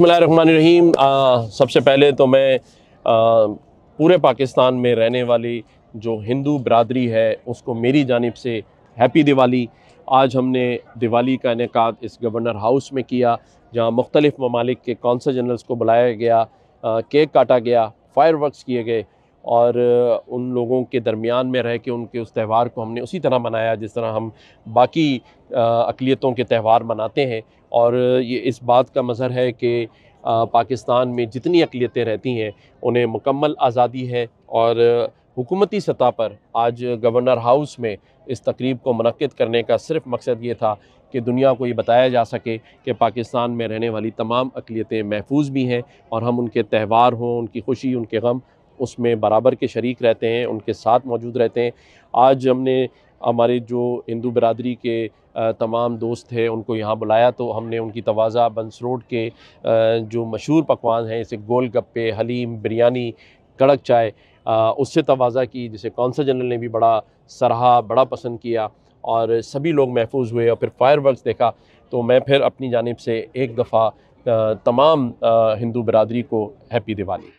रहीम सबसे पहले तो मैं आ, पूरे पाकिस्तान में रहने वाली जो हिंदू बरदरी है उसको मेरी जानब से हैप्पी दिवाली आज हमने दिवाली का इनका इस गवर्नर हाउस में किया जहाँ मुख्तलिफ़ ममालिक के कौंसल जनरल्स को बुलाया गया आ, केक काटा गया फायर वर्कस किए गए और उन लोगों के दरमियान में रह के उनके उस त्यौहार को हमने उसी तरह मनाया जिस तरह हम बाकी अकलीतों के त्यौहार मनाते हैं और ये इस बात का मज़हर है कि पाकिस्तान में जितनी अकलीतें रहती हैं उन्हें मुकम्मल आज़ादी है और हुकूमती सतह पर आज गवर्नर हाउस में इस तकरीब को मनद करने का सिर्फ मकसद ये था कि दुनिया को ये बताया जा सके कि पाकिस्तान में रहने वाली तमाम अकलीतें महफूज भी हैं और हम उनके त्यौहार हों उनकी खुशी उनके गम उसमें बराबर के शरीक रहते हैं उनके साथ मौजूद रहते हैं आज हमने हमारे जो हिंदू बरदरी के तमाम दोस्त थे उनको यहाँ बुलाया तो हमने उनकी तोज़ा बंस रोड के जो मशहूर पकवान हैं जैसे गोल गप्पे हलीम बिरयानी कड़क चाय उससे तोज़ा की जिसे कौंसल जनरल ने भी बड़ा सराहा बड़ा पसंद किया और सभी लोग महफूज हुए और फिर फायर वर्कस देखा तो मैं फिर अपनी जानब से एक दफ़ा तमाम हिंदू बरदरी को हैप्पी दिवाली